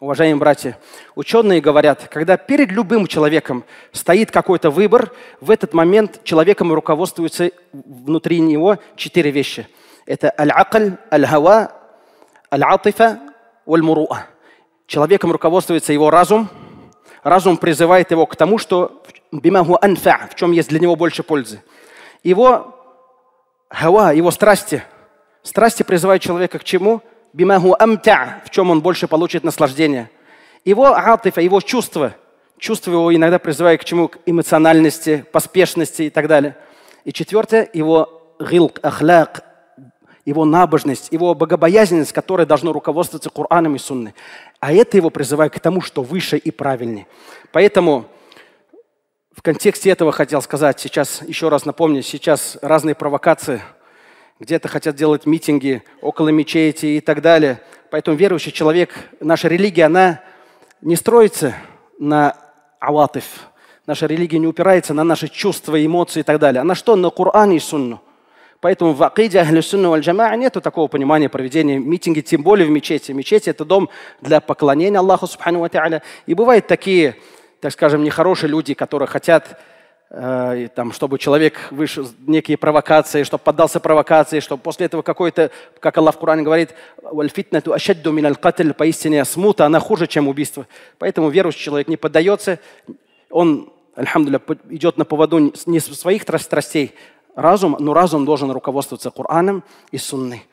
Уважаемые братья, ученые говорят, когда перед любым человеком стоит какой-то выбор, в этот момент человеком руководствуются внутри него четыре вещи. Это аль-акль, аль-хава, аль-атифа, аль-муруа. Человеком руководствуется его разум. Разум призывает его к тому, что бимаху анфа, в чем есть для него больше пользы. Его хава, его страсти. Страсти призывают человека к чему? бимаху амтя, в чем он больше получит наслаждение. Его атыфа, его чувства, чувство его иногда призывает к чему? К эмоциональности, поспешности и так далее. И четвертое, его гилк, ахляк, его набожность, его богобоязненность, которая должно руководствоваться Кораном и Сунной. А это его призывает к тому, что выше и правильнее. Поэтому в контексте этого хотел сказать сейчас, еще раз напомню, сейчас разные провокации – где-то хотят делать митинги около мечети и так далее. Поэтому верующий человек, наша религия, она не строится на алатыф, Наша религия не упирается на наши чувства, эмоции и так далее. Она что? На Коран и Сунну. Поэтому в Акиде аль-джамаа нет такого понимания проведения митинги, тем более в мечети. Мечеть это дом для поклонения Аллаху Субхану Ва И бывают такие, так скажем, нехорошие люди, которые хотят Э, и там, чтобы человек вышел некие провокации, чтобы поддался провокации, чтобы после этого какой-то, как Аллах в Коране говорит, поистине смута, она хуже, чем убийство. Поэтому верующий человек не поддается, он, альхамдуля, идет на поводу не своих страстей, разум, но разум должен руководствоваться Кораном и Сунной.